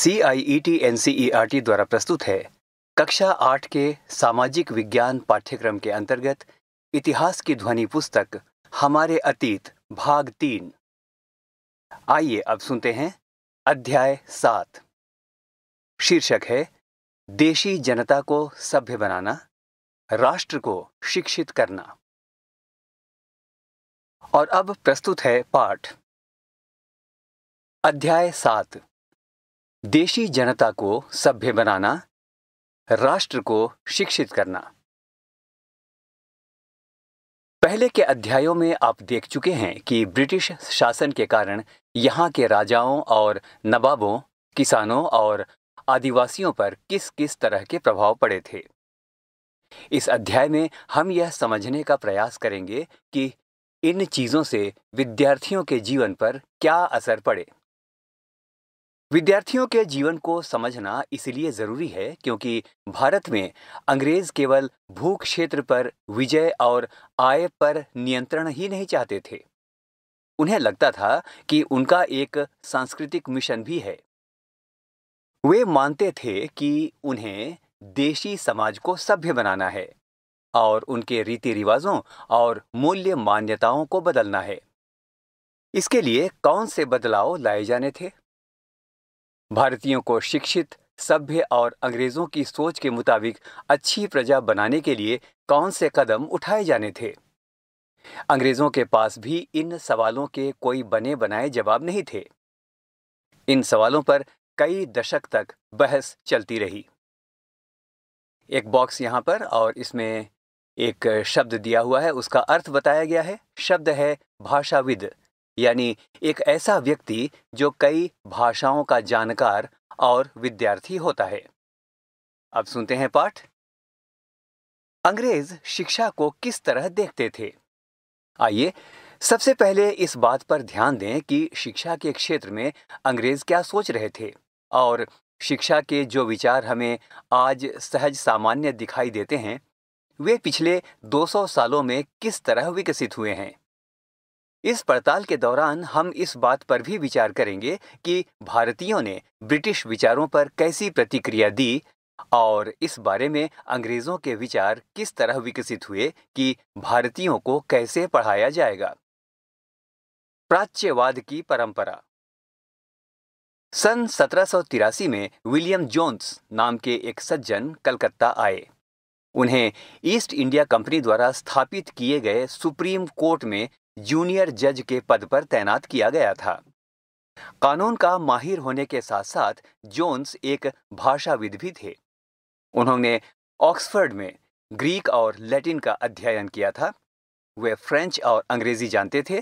C I E T N C E R T द्वारा प्रस्तुत है कक्षा आठ के सामाजिक विज्ञान पाठ्यक्रम के अंतर्गत इतिहास की ध्वनि पुस्तक हमारे अतीत भाग तीन आइए अब सुनते हैं अध्याय सात शीर्षक है देशी जनता को सभ्य बनाना राष्ट्र को शिक्षित करना और अब प्रस्तुत है पाठ अध्याय सात देशी जनता को सभ्य बनाना राष्ट्र को शिक्षित करना पहले के अध्यायों में आप देख चुके हैं कि ब्रिटिश शासन के कारण यहाँ के राजाओं और नवाबों किसानों और आदिवासियों पर किस किस तरह के प्रभाव पड़े थे इस अध्याय में हम यह समझने का प्रयास करेंगे कि इन चीज़ों से विद्यार्थियों के जीवन पर क्या असर पड़े विद्यार्थियों के जीवन को समझना इसलिए जरूरी है क्योंकि भारत में अंग्रेज केवल भू क्षेत्र पर विजय और आय पर नियंत्रण ही नहीं चाहते थे उन्हें लगता था कि उनका एक सांस्कृतिक मिशन भी है वे मानते थे कि उन्हें देशी समाज को सभ्य बनाना है और उनके रीति रिवाजों और मूल्य मान्यताओं को बदलना है इसके लिए कौन से बदलाव लाए जाने थे भारतीयों को शिक्षित सभ्य और अंग्रेजों की सोच के मुताबिक अच्छी प्रजा बनाने के लिए कौन से कदम उठाए जाने थे अंग्रेजों के पास भी इन सवालों के कोई बने बनाए जवाब नहीं थे इन सवालों पर कई दशक तक बहस चलती रही एक बॉक्स यहाँ पर और इसमें एक शब्द दिया हुआ है उसका अर्थ बताया गया है शब्द है भाषाविद यानी एक ऐसा व्यक्ति जो कई भाषाओं का जानकार और विद्यार्थी होता है अब सुनते हैं पाठ अंग्रेज शिक्षा को किस तरह देखते थे आइए सबसे पहले इस बात पर ध्यान दें कि शिक्षा के क्षेत्र में अंग्रेज क्या सोच रहे थे और शिक्षा के जो विचार हमें आज सहज सामान्य दिखाई देते हैं वे पिछले 200 सालों में किस तरह विकसित हुए हैं इस पड़ताल के दौरान हम इस बात पर भी विचार करेंगे कि भारतीयों ने ब्रिटिश विचारों पर कैसी प्रतिक्रिया दी और इस बारे में अंग्रेजों के विचार किस तरह विकसित हुए कि भारतीयों को कैसे पढ़ाया जाएगा प्राच्यवाद की परंपरा सन तिरासी में विलियम जोन्स नाम के एक सज्जन कलकत्ता आए उन्हें ईस्ट इंडिया कंपनी द्वारा स्थापित किए गए सुप्रीम कोर्ट में जूनियर जज के पद पर तैनात किया गया था कानून का माहिर होने के साथ साथ जोन्स एक भाषाविद भी थे उन्होंने ऑक्सफर्ड में ग्रीक और लैटिन का अध्ययन किया था वे फ्रेंच और अंग्रेजी जानते थे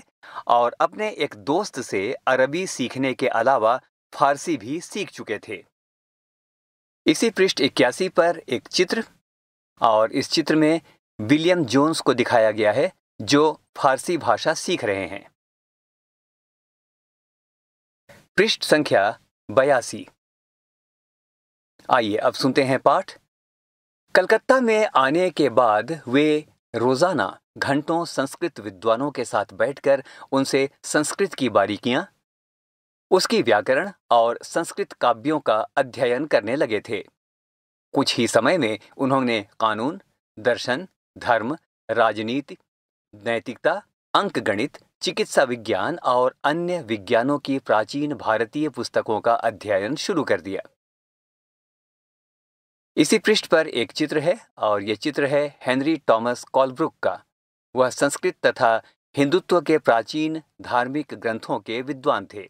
और अपने एक दोस्त से अरबी सीखने के अलावा फारसी भी सीख चुके थे इसी पृष्ठ इक्यासी पर एक चित्र और इस चित्र में विलियम जोन्स को दिखाया गया है जो फारसी भाषा सीख रहे हैं पृष्ठ संख्या बयासी आइए अब सुनते हैं पाठ कलकत्ता में आने के बाद वे रोजाना घंटों संस्कृत विद्वानों के साथ बैठकर उनसे संस्कृत की बारीकियां उसकी व्याकरण और संस्कृत काव्यों का अध्ययन करने लगे थे कुछ ही समय में उन्होंने कानून दर्शन धर्म राजनीति नैतिकता अंक गणित चिकित्सा विज्ञान और अन्य विज्ञानों की प्राचीन भारतीय पुस्तकों का अध्ययन शुरू कर दिया इसी पृष्ठ पर एक चित्र है और यह चित्र है हेनरी टॉमस कॉलब्रुक का वह संस्कृत तथा हिंदुत्व के प्राचीन धार्मिक ग्रंथों के विद्वान थे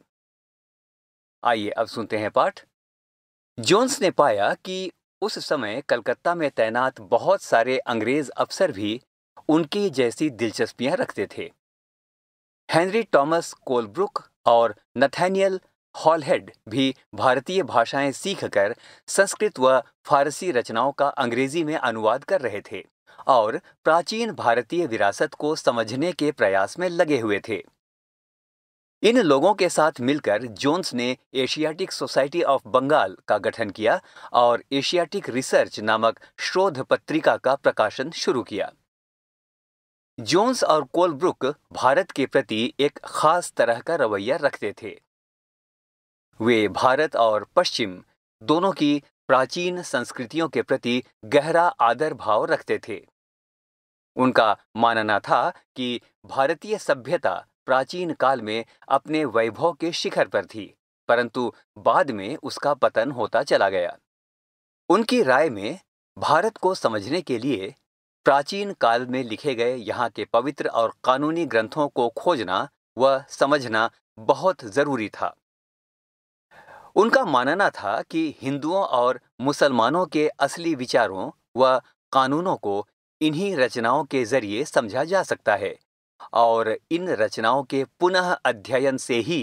आइए अब सुनते हैं पाठ जोन्स ने पाया कि उस समय कलकत्ता में तैनात बहुत सारे अंग्रेज अफसर भी उनकी जैसी दिलचस्पियां रखते थे हेनरी टॉमस कोलब्रुक और नथैनियल हॉलहेड भी भारतीय भाषाएं सीखकर संस्कृत व फारसी रचनाओं का अंग्रेजी में अनुवाद कर रहे थे और प्राचीन भारतीय विरासत को समझने के प्रयास में लगे हुए थे इन लोगों के साथ मिलकर जोन्स ने एशियाटिक सोसाइटी ऑफ बंगाल का गठन किया और एशियाटिक रिसर्च नामक शोध पत्रिका का प्रकाशन शुरू किया जोन्स और कोलब्रुक भारत के प्रति एक खास तरह का रवैया रखते थे वे भारत और पश्चिम दोनों की प्राचीन संस्कृतियों के प्रति गहरा आदर भाव रखते थे उनका मानना था कि भारतीय सभ्यता प्राचीन काल में अपने वैभव के शिखर पर थी परंतु बाद में उसका पतन होता चला गया उनकी राय में भारत को समझने के लिए प्राचीन काल में लिखे गए यहाँ के पवित्र और कानूनी ग्रंथों को खोजना व समझना बहुत जरूरी था उनका मानना था कि हिंदुओं और मुसलमानों के असली विचारों व कानूनों को इन्हीं रचनाओं के जरिए समझा जा सकता है और इन रचनाओं के पुनः अध्ययन से ही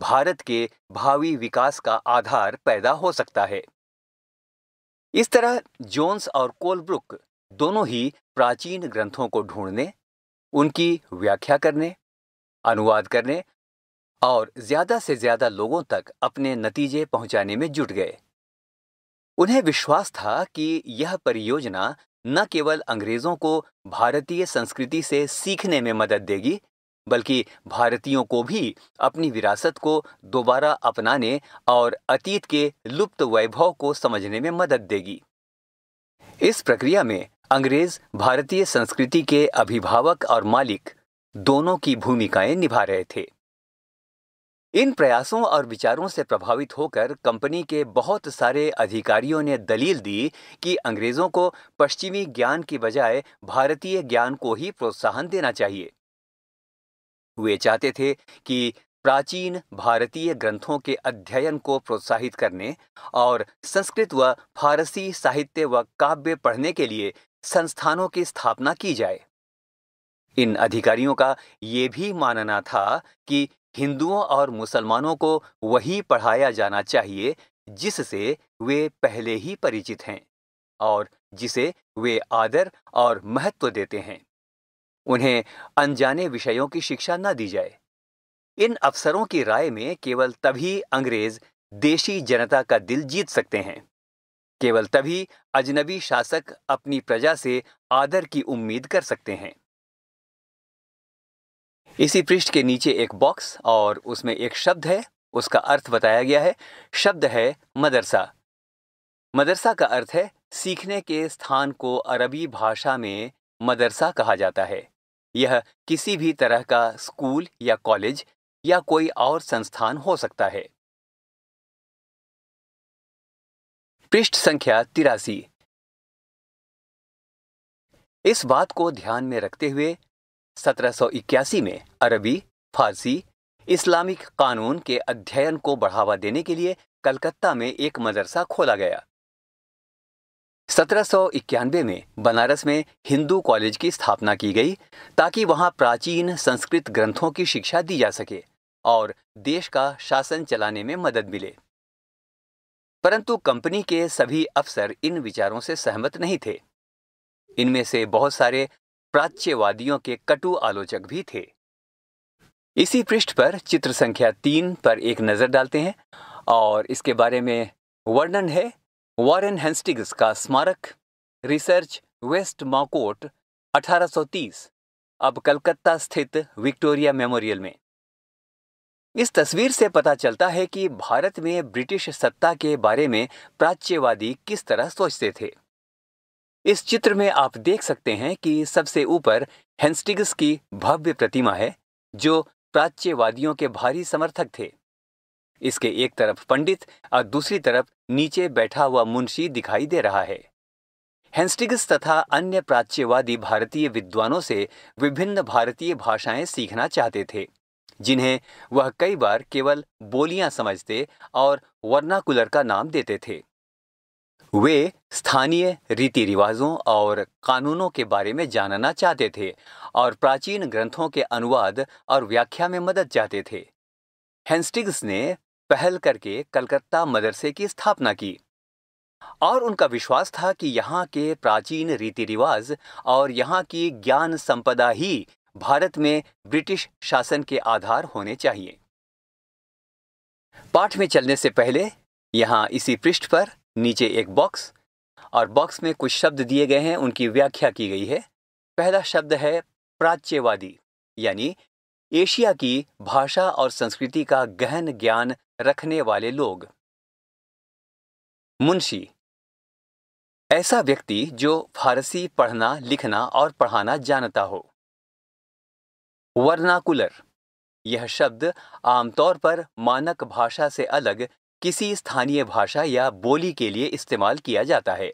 भारत के भावी विकास का आधार पैदा हो सकता है इस तरह जोन्स और कोलब्रुक दोनों ही प्राचीन ग्रंथों को ढूंढने उनकी व्याख्या करने अनुवाद करने और ज्यादा से ज्यादा लोगों तक अपने नतीजे पहुंचाने में जुट गए उन्हें विश्वास था कि यह परियोजना न केवल अंग्रेजों को भारतीय संस्कृति से सीखने में मदद देगी बल्कि भारतीयों को भी अपनी विरासत को दोबारा अपनाने और अतीत के लुप्त वैभव को समझने में मदद देगी इस प्रक्रिया में अंग्रेज भारतीय संस्कृति के अभिभावक और मालिक दोनों की भूमिकाएं निभा रहे थे इन प्रयासों और विचारों से प्रभावित होकर कंपनी के बहुत सारे अधिकारियों ने दलील दी कि अंग्रेजों को पश्चिमी ज्ञान की बजाय भारतीय ज्ञान को ही प्रोत्साहन देना चाहिए वे चाहते थे कि प्राचीन भारतीय ग्रंथों के अध्ययन को प्रोत्साहित करने और संस्कृत व फारसी साहित्य व काव्य पढ़ने के लिए संस्थानों की स्थापना की जाए इन अधिकारियों का ये भी मानना था कि हिंदुओं और मुसलमानों को वही पढ़ाया जाना चाहिए जिससे वे पहले ही परिचित हैं और जिसे वे आदर और महत्व देते हैं उन्हें अनजाने विषयों की शिक्षा न दी जाए इन अफसरों की राय में केवल तभी अंग्रेज देशी जनता का दिल जीत सकते हैं केवल तभी अजनबी शासक अपनी प्रजा से आदर की उम्मीद कर सकते हैं इसी पृष्ठ के नीचे एक बॉक्स और उसमें एक शब्द है उसका अर्थ बताया गया है शब्द है मदरसा मदरसा का अर्थ है सीखने के स्थान को अरबी भाषा में मदरसा कहा जाता है यह किसी भी तरह का स्कूल या कॉलेज या कोई और संस्थान हो सकता है पृष्ठ संख्या तिरासी इस बात को ध्यान में रखते हुए 1781 में अरबी फारसी इस्लामिक कानून के अध्ययन को बढ़ावा देने के लिए कलकत्ता में एक मदरसा खोला गया सत्रह में बनारस में हिंदू कॉलेज की स्थापना की गई ताकि वहां प्राचीन संस्कृत ग्रंथों की शिक्षा दी जा सके और देश का शासन चलाने में मदद मिले परंतु कंपनी के सभी अफसर इन विचारों से सहमत नहीं थे इनमें से बहुत सारे प्राच्यवादियों के कटु आलोचक भी थे इसी पृष्ठ पर चित्र संख्या तीन पर एक नजर डालते हैं और इसके बारे में वर्णन है वॉरेन हेंस्टिग्स का स्मारक रिसर्च वेस्ट माकोट 1830 अब कलकत्ता स्थित विक्टोरिया मेमोरियल में इस तस्वीर से पता चलता है कि भारत में ब्रिटिश सत्ता के बारे में प्राच्यवादी किस तरह सोचते थे इस चित्र में आप देख सकते हैं कि सबसे ऊपर हेंस्टिग्स की भव्य प्रतिमा है जो प्राच्यवादियों के भारी समर्थक थे इसके एक तरफ पंडित और दूसरी तरफ नीचे बैठा हुआ मुंशी दिखाई दे रहा है हेंस्टिग्स तथा अन्य प्राच्यवादी भारतीय विद्वानों से विभिन्न भारतीय भाषाएं सीखना चाहते थे जिन्हें वह कई बार केवल बोलियां समझते और वर्नाकुलर का नाम देते थे वे स्थानीय रीति रिवाजों और कानूनों के बारे में जानना चाहते थे और प्राचीन ग्रंथों के अनुवाद और व्याख्या में मदद चाहते थे हेंस्टिग्स ने पहल करके कलकत्ता मदरसे की स्थापना की और उनका विश्वास था कि यहाँ के प्राचीन रीति रिवाज और यहाँ की ज्ञान संपदा ही भारत में ब्रिटिश शासन के आधार होने चाहिए पाठ में चलने से पहले यहाँ इसी पृष्ठ पर नीचे एक बॉक्स और बॉक्स में कुछ शब्द दिए गए हैं उनकी व्याख्या की गई है पहला शब्द है प्राच्यवादी यानी एशिया की भाषा और संस्कृति का गहन ज्ञान रखने वाले लोग मुंशी ऐसा व्यक्ति जो फारसी पढ़ना लिखना और पढ़ाना जानता हो वर्नाकुलर यह शब्द आमतौर पर मानक भाषा से अलग किसी स्थानीय भाषा या बोली के लिए इस्तेमाल किया जाता है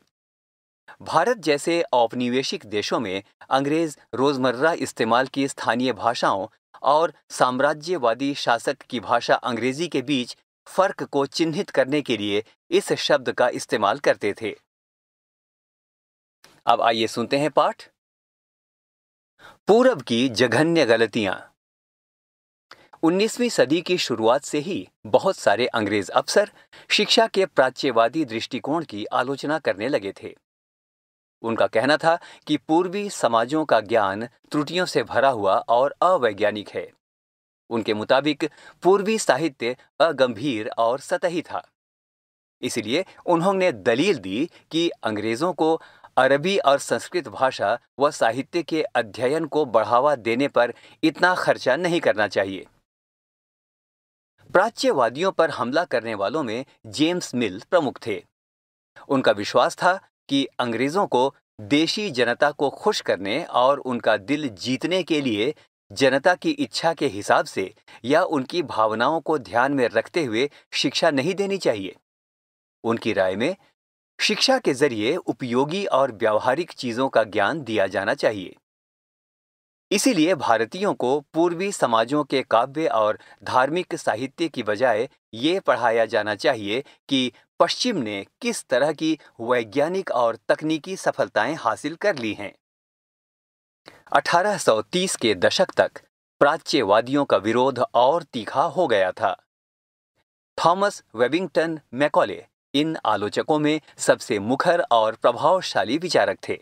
भारत जैसे औपनिवेशिक देशों में अंग्रेज रोजमर्रा इस्तेमाल की स्थानीय भाषाओं और साम्राज्यवादी शासक की भाषा अंग्रेजी के बीच फर्क को चिन्हित करने के लिए इस शब्द का इस्तेमाल करते थे अब आइए सुनते हैं पाठ पूरब की जघन्य गलतियां 19वीं सदी की शुरुआत से ही बहुत सारे अंग्रेज अफसर शिक्षा के प्राच्यवादी दृष्टिकोण की आलोचना करने लगे थे उनका कहना था कि पूर्वी समाजों का ज्ञान त्रुटियों से भरा हुआ और अवैज्ञानिक है उनके मुताबिक पूर्वी साहित्य अगंभीर और सतही था इसलिए उन्होंने दलील दी कि अंग्रेजों को अरबी और संस्कृत भाषा व साहित्य के अध्ययन को बढ़ावा देने पर इतना खर्चा नहीं करना चाहिए प्राच्यवादियों पर हमला करने वालों में जेम्स मिल प्रमुख थे उनका विश्वास था कि अंग्रेजों को देशी जनता को खुश करने और उनका दिल जीतने के लिए जनता की इच्छा के हिसाब से या उनकी भावनाओं को ध्यान में रखते हुए शिक्षा नहीं देनी चाहिए उनकी राय में शिक्षा के जरिए उपयोगी और व्यावहारिक चीजों का ज्ञान दिया जाना चाहिए इसीलिए भारतीयों को पूर्वी समाजों के काव्य और धार्मिक साहित्य की बजाय ये पढ़ाया जाना चाहिए कि पश्चिम ने किस तरह की वैज्ञानिक और तकनीकी सफलताएं हासिल कर ली हैं 1830 के दशक तक प्राच्यवादियों का विरोध और तीखा हो गया था थॉमस वेबिंगटन मैकॉले इन आलोचकों में सबसे मुखर और प्रभावशाली विचारक थे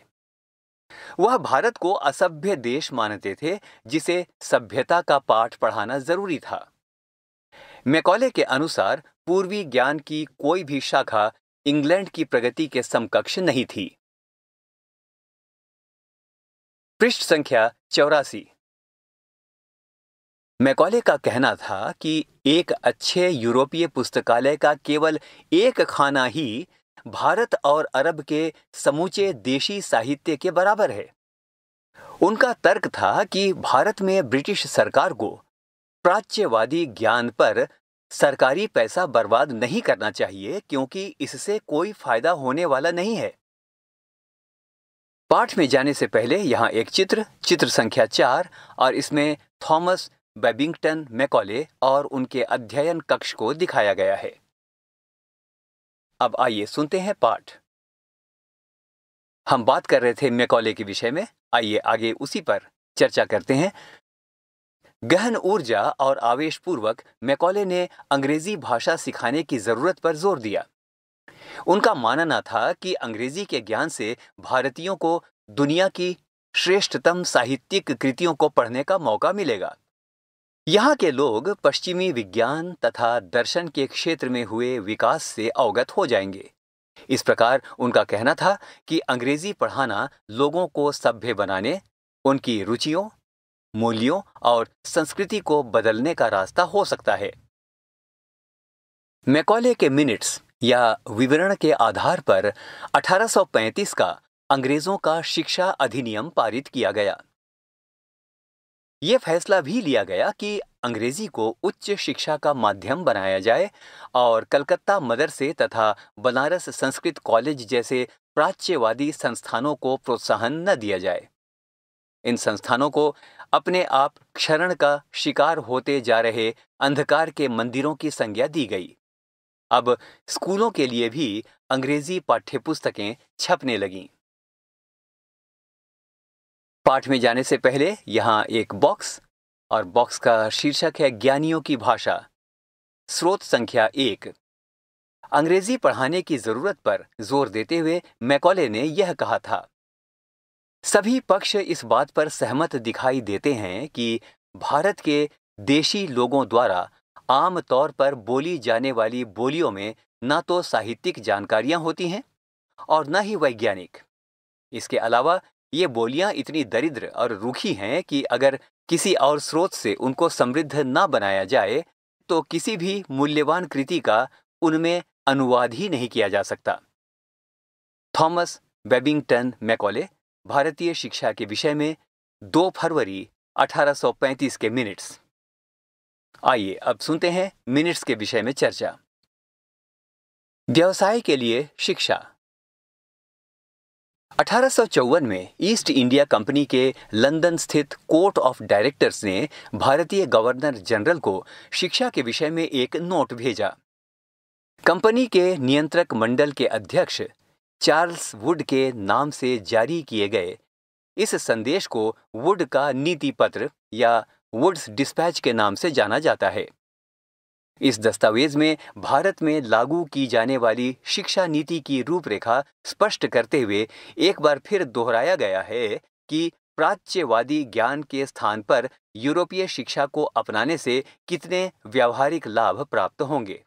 वह भारत को असभ्य देश मानते थे जिसे सभ्यता का पाठ पढ़ाना जरूरी था मैकॉले के अनुसार पूर्वी ज्ञान की कोई भी शाखा इंग्लैंड की प्रगति के समकक्ष नहीं थी पृष्ठ संख्या चौरासी मैकॉले का कहना था कि एक अच्छे यूरोपीय पुस्तकालय का केवल एक खाना ही भारत और अरब के समूचे देशी साहित्य के बराबर है उनका तर्क था कि भारत में ब्रिटिश सरकार को प्राच्यवादी ज्ञान पर सरकारी पैसा बर्बाद नहीं करना चाहिए क्योंकि इससे कोई फायदा होने वाला नहीं है पाठ में जाने से पहले यहाँ एक चित्र चित्र संख्या चार और इसमें थॉमस बेबिंगटन मैकॉले और उनके अध्ययन कक्ष को दिखाया गया है अब आइए सुनते हैं पाठ हम बात कर रहे थे मैकॉले के विषय में आइए आगे उसी पर चर्चा करते हैं गहन ऊर्जा और आवेश पूर्वक मैकॉले ने अंग्रेजी भाषा सिखाने की जरूरत पर जोर दिया उनका मानना था कि अंग्रेजी के ज्ञान से भारतीयों को दुनिया की श्रेष्ठतम साहित्यिक कृतियों को पढ़ने का मौका मिलेगा यहाँ के लोग पश्चिमी विज्ञान तथा दर्शन के क्षेत्र में हुए विकास से अवगत हो जाएंगे इस प्रकार उनका कहना था कि अंग्रेजी पढ़ाना लोगों को सभ्य बनाने उनकी रुचियों मूल्यों और संस्कृति को बदलने का रास्ता हो सकता है मैकॉले के मिनट्स या विवरण के आधार पर 1835 का अंग्रेजों का शिक्षा अधिनियम पारित किया गया ये फैसला भी लिया गया कि अंग्रेजी को उच्च शिक्षा का माध्यम बनाया जाए और कलकत्ता मदरसे तथा बनारस संस्कृत कॉलेज जैसे प्राच्यवादी संस्थानों को प्रोत्साहन न दिया जाए इन संस्थानों को अपने आप क्षरण का शिकार होते जा रहे अंधकार के मंदिरों की संज्ञा दी गई अब स्कूलों के लिए भी अंग्रेजी पाठ्यपुस्तकें छपने लगीं पाठ में जाने से पहले यहाँ एक बॉक्स और बॉक्स का शीर्षक है ज्ञानियों की भाषा स्रोत संख्या एक अंग्रेजी पढ़ाने की जरूरत पर जोर देते हुए मैकॉले ने यह कहा था सभी पक्ष इस बात पर सहमत दिखाई देते हैं कि भारत के देशी लोगों द्वारा आम तौर पर बोली जाने वाली बोलियों में न तो साहित्यिक जानकारियां होती हैं और न ही वैज्ञानिक इसके अलावा ये बोलियां इतनी दरिद्र और रूखी हैं कि अगर किसी और स्रोत से उनको समृद्ध न बनाया जाए तो किसी भी मूल्यवान कृति का उनमें अनुवाद ही नहीं किया जा सकता थॉमस बेबिंगटन मैकॉले भारतीय शिक्षा के विषय में 2 फरवरी 1835 के मिनट्स आइए अब सुनते हैं मिनट्स के विषय में चर्चा व्यवसाय के लिए शिक्षा अठारह में ईस्ट इंडिया कंपनी के लंदन स्थित कोर्ट ऑफ डायरेक्टर्स ने भारतीय गवर्नर जनरल को शिक्षा के विषय में एक नोट भेजा कंपनी के नियंत्रक मंडल के अध्यक्ष चार्ल्स वुड के नाम से जारी किए गए इस संदेश को वुड का नीति पत्र या वुड्स डिस्पैच के नाम से जाना जाता है इस दस्तावेज में भारत में लागू की जाने वाली शिक्षा नीति की रूपरेखा स्पष्ट करते हुए एक बार फिर दोहराया गया है कि प्राच्यवादी ज्ञान के स्थान पर यूरोपीय शिक्षा को अपनाने से कितने व्यावहारिक लाभ प्राप्त होंगे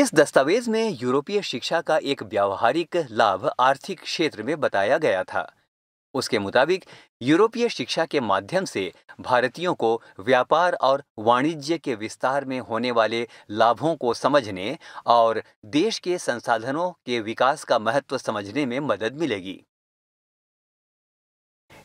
इस दस्तावेज में यूरोपीय शिक्षा का एक व्यावहारिक लाभ आर्थिक क्षेत्र में बताया गया था उसके मुताबिक यूरोपीय शिक्षा के माध्यम से भारतीयों को व्यापार और वाणिज्य के विस्तार में होने वाले लाभों को समझने और देश के संसाधनों के विकास का महत्व समझने में मदद मिलेगी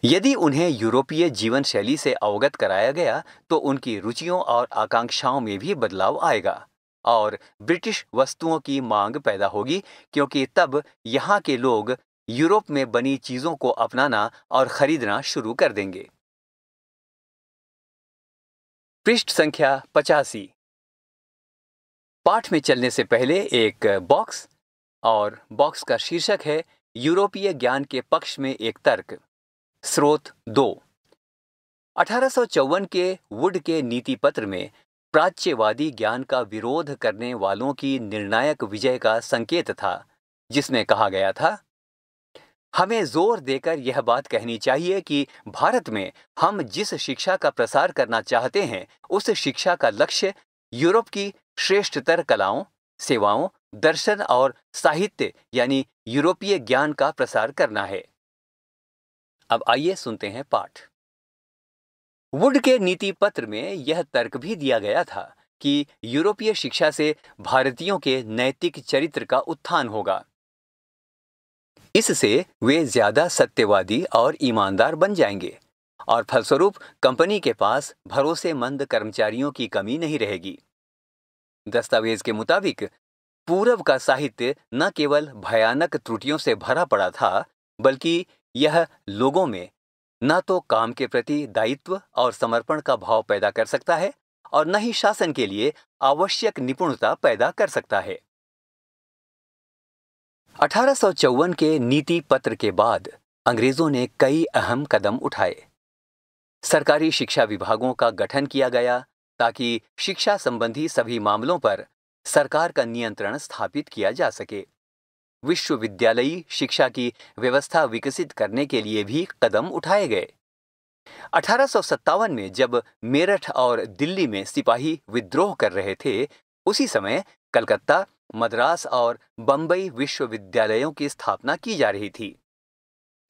यदि उन्हें यूरोपीय जीवन शैली से अवगत कराया गया तो उनकी रुचियों और आकांक्षाओं में भी बदलाव आएगा और ब्रिटिश वस्तुओं की मांग पैदा होगी क्योंकि तब यहाँ के लोग यूरोप में बनी चीजों को अपनाना और खरीदना शुरू कर देंगे पृष्ठ संख्या पचासी पाठ में चलने से पहले एक बॉक्स और बॉक्स का शीर्षक है यूरोपीय ज्ञान के पक्ष में एक तर्क स्रोत दो अठारह के वुड के नीति पत्र में प्राच्यवादी ज्ञान का विरोध करने वालों की निर्णायक विजय का संकेत था जिसमें कहा गया था हमें जोर देकर यह बात कहनी चाहिए कि भारत में हम जिस शिक्षा का प्रसार करना चाहते हैं उस शिक्षा का लक्ष्य यूरोप की श्रेष्ठतर कलाओं सेवाओं दर्शन और साहित्य यानी यूरोपीय ज्ञान का प्रसार करना है अब आइए सुनते हैं पाठ वुड के नीति पत्र में यह तर्क भी दिया गया था कि यूरोपीय शिक्षा से भारतीयों के नैतिक चरित्र का उत्थान होगा इससे वे ज्यादा सत्यवादी और ईमानदार बन जाएंगे और फलस्वरूप कंपनी के पास भरोसेमंद कर्मचारियों की कमी नहीं रहेगी दस्तावेज के मुताबिक पूरब का साहित्य न केवल भयानक त्रुटियों से भरा पड़ा था बल्कि यह लोगों में न तो काम के प्रति दायित्व और समर्पण का भाव पैदा कर सकता है और न ही शासन के लिए आवश्यक निपुणता पैदा कर सकता है अठारह के नीति पत्र के बाद अंग्रेजों ने कई अहम कदम उठाए सरकारी शिक्षा विभागों का गठन किया गया ताकि शिक्षा संबंधी सभी मामलों पर सरकार का नियंत्रण स्थापित किया जा सके विश्वविद्यालयी शिक्षा की व्यवस्था विकसित करने के लिए भी कदम उठाए गए अठारह में जब मेरठ और दिल्ली में सिपाही विद्रोह कर रहे थे उसी समय कलकत्ता मद्रास और बंबई विश्वविद्यालयों की स्थापना की जा रही थी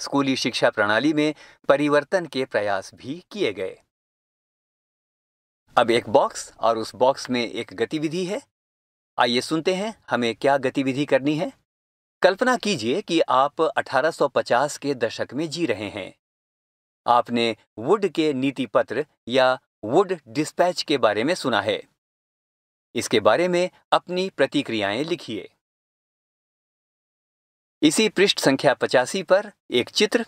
स्कूली शिक्षा प्रणाली में परिवर्तन के प्रयास भी किए गए अब एक बॉक्स और उस बॉक्स में एक गतिविधि है आइए सुनते हैं हमें क्या गतिविधि करनी है कल्पना कीजिए कि आप 1850 के दशक में जी रहे हैं आपने वुड के नीति पत्र या वुड डिस्पैच के बारे में सुना है इसके बारे में अपनी प्रतिक्रियाएं लिखिए इसी पृष्ठ संख्या पचासी पर एक चित्र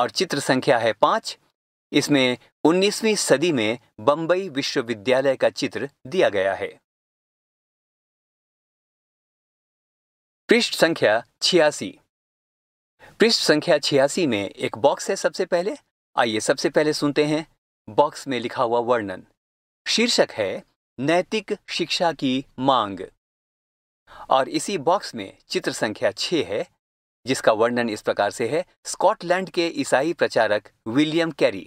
और चित्र संख्या है पांच इसमें उन्नीसवीं सदी में बंबई विश्वविद्यालय का चित्र दिया गया है पृष्ठ संख्या छियासी पृष्ठ संख्या छियासी में एक बॉक्स है सबसे पहले आइए सबसे पहले सुनते हैं बॉक्स में लिखा हुआ वर्णन शीर्षक है नैतिक शिक्षा की मांग और इसी बॉक्स में चित्र संख्या छह है जिसका वर्णन इस प्रकार से है स्कॉटलैंड के ईसाई प्रचारक विलियम कैरी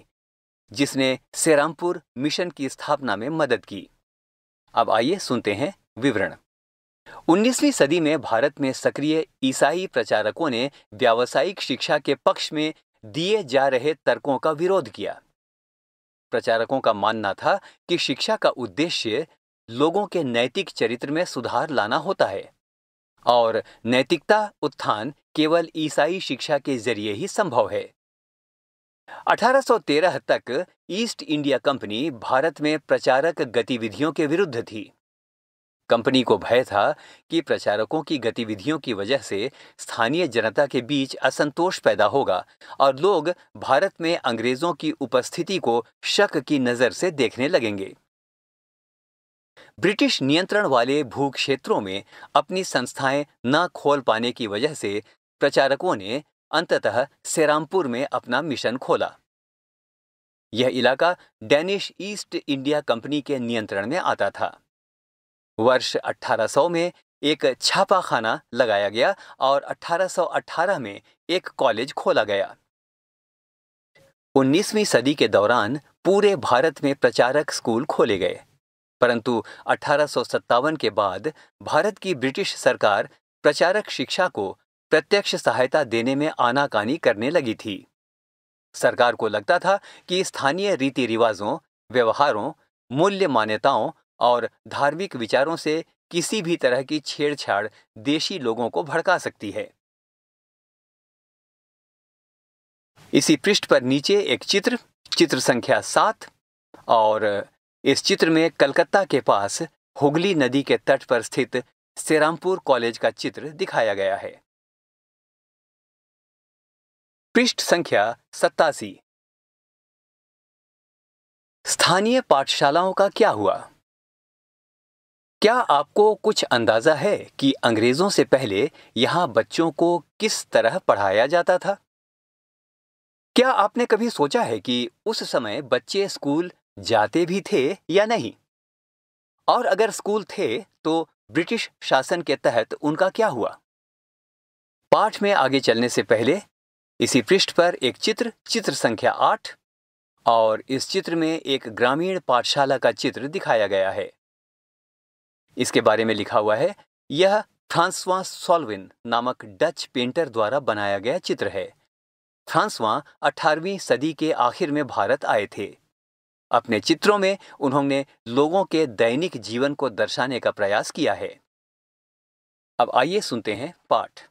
जिसने सेरामपुर मिशन की स्थापना में मदद की अब आइए सुनते हैं विवरण 19वीं सदी में भारत में सक्रिय ईसाई प्रचारकों ने व्यावसायिक शिक्षा के पक्ष में दिए जा रहे तर्कों का विरोध किया प्रचारकों का मानना था कि शिक्षा का उद्देश्य लोगों के नैतिक चरित्र में सुधार लाना होता है और नैतिकता उत्थान केवल ईसाई शिक्षा के जरिए ही संभव है 1813 तक ईस्ट इंडिया कंपनी भारत में प्रचारक गतिविधियों के विरुद्ध थी कंपनी को भय था कि प्रचारकों की गतिविधियों की वजह से स्थानीय जनता के बीच असंतोष पैदा होगा और लोग भारत में अंग्रेजों की उपस्थिति को शक की नज़र से देखने लगेंगे ब्रिटिश नियंत्रण वाले भू क्षेत्रों में अपनी संस्थाएं न खोल पाने की वजह से प्रचारकों ने अंततः सेरामपुर में अपना मिशन खोला यह इलाका डेनिश ईस्ट इंडिया कंपनी के नियंत्रण में आता था वर्ष 1800 में एक छापाखाना लगाया गया और 1818 में एक कॉलेज खोला गया 19वीं सदी के दौरान पूरे भारत में प्रचारक स्कूल खोले गए परंतु अठारह के बाद भारत की ब्रिटिश सरकार प्रचारक शिक्षा को प्रत्यक्ष सहायता देने में आनाकानी करने लगी थी सरकार को लगता था कि स्थानीय रीति रिवाजों व्यवहारों मूल्य मान्यताओं और धार्मिक विचारों से किसी भी तरह की छेड़छाड़ देशी लोगों को भड़का सकती है इसी पृष्ठ पर नीचे एक चित्र चित्र संख्या सात और इस चित्र में कलकत्ता के पास हुगली नदी के तट पर स्थित सेरामपुर कॉलेज का चित्र दिखाया गया है पृष्ठ संख्या सत्तासी स्थानीय पाठशालाओं का क्या हुआ क्या आपको कुछ अंदाज़ा है कि अंग्रेज़ों से पहले यहाँ बच्चों को किस तरह पढ़ाया जाता था क्या आपने कभी सोचा है कि उस समय बच्चे स्कूल जाते भी थे या नहीं और अगर स्कूल थे तो ब्रिटिश शासन के तहत उनका क्या हुआ पाठ में आगे चलने से पहले इसी पृष्ठ पर एक चित्र चित्र संख्या आठ और इस चित्र में एक ग्रामीण पाठशाला का चित्र दिखाया गया है इसके बारे में लिखा हुआ है यह फ्रांसवा सोलविन नामक डच पेंटर द्वारा बनाया गया चित्र है फ्रांसवा 18वीं सदी के आखिर में भारत आए थे अपने चित्रों में उन्होंने लोगों के दैनिक जीवन को दर्शाने का प्रयास किया है अब आइए सुनते हैं पाठ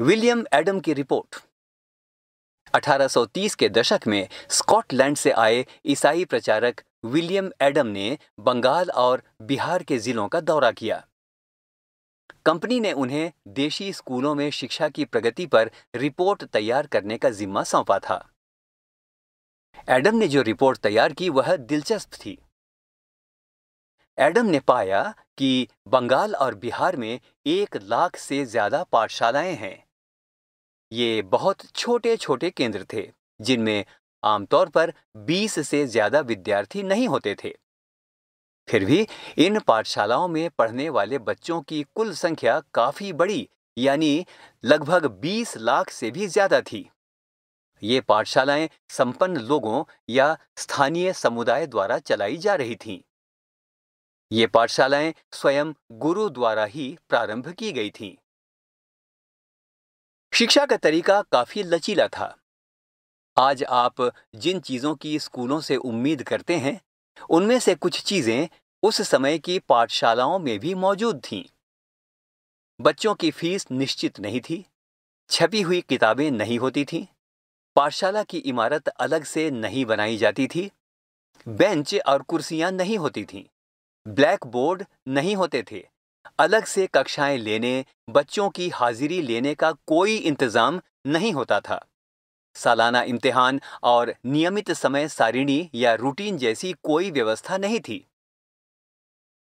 विलियम एडम की रिपोर्ट 1830 के दशक में स्कॉटलैंड से आए ईसाई प्रचारक विलियम एडम ने बंगाल और बिहार के जिलों का दौरा किया कंपनी ने उन्हें देशी स्कूलों में शिक्षा की प्रगति पर रिपोर्ट तैयार करने का जिम्मा सौंपा था एडम ने जो रिपोर्ट तैयार की वह दिलचस्प थी एडम ने पाया कि बंगाल और बिहार में एक लाख से ज्यादा पाठशालाएं हैं ये बहुत छोटे छोटे केंद्र थे जिनमें आमतौर पर 20 से ज्यादा विद्यार्थी नहीं होते थे फिर भी इन पाठशालाओं में पढ़ने वाले बच्चों की कुल संख्या काफी बड़ी यानी लगभग 20 लाख से भी ज्यादा थी ये पाठशालाएं संपन्न लोगों या स्थानीय समुदाय द्वारा चलाई जा रही थीं। ये पाठशालाएं स्वयं गुरु द्वारा ही प्रारंभ की गई थीं। शिक्षा का तरीका काफी लचीला था आज आप जिन चीज़ों की स्कूलों से उम्मीद करते हैं उनमें से कुछ चीज़ें उस समय की पाठशालाओं में भी मौजूद थीं बच्चों की फीस निश्चित नहीं थी छपी हुई किताबें नहीं होती थीं पाठशाला की इमारत अलग से नहीं बनाई जाती थी बेंच और कुर्सियां नहीं होती थीं ब्लैक बोर्ड नहीं होते थे अलग से कक्षाएं लेने बच्चों की हाजिरी लेने का कोई इंतज़ाम नहीं होता था सालाना इम्तिहान और नियमित समय सारिणी या रूटीन जैसी कोई व्यवस्था नहीं थी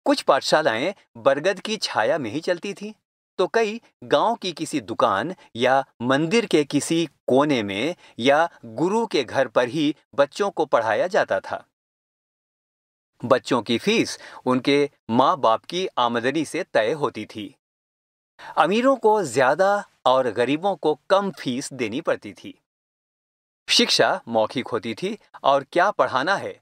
कुछ पाठशालाएं बरगद की छाया में ही चलती थी तो कई गांव की किसी दुकान या मंदिर के किसी कोने में या गुरु के घर पर ही बच्चों को पढ़ाया जाता था बच्चों की फीस उनके माँ बाप की आमदनी से तय होती थी अमीरों को ज्यादा और गरीबों को कम फीस देनी पड़ती थी शिक्षा मौखिक होती थी और क्या पढ़ाना है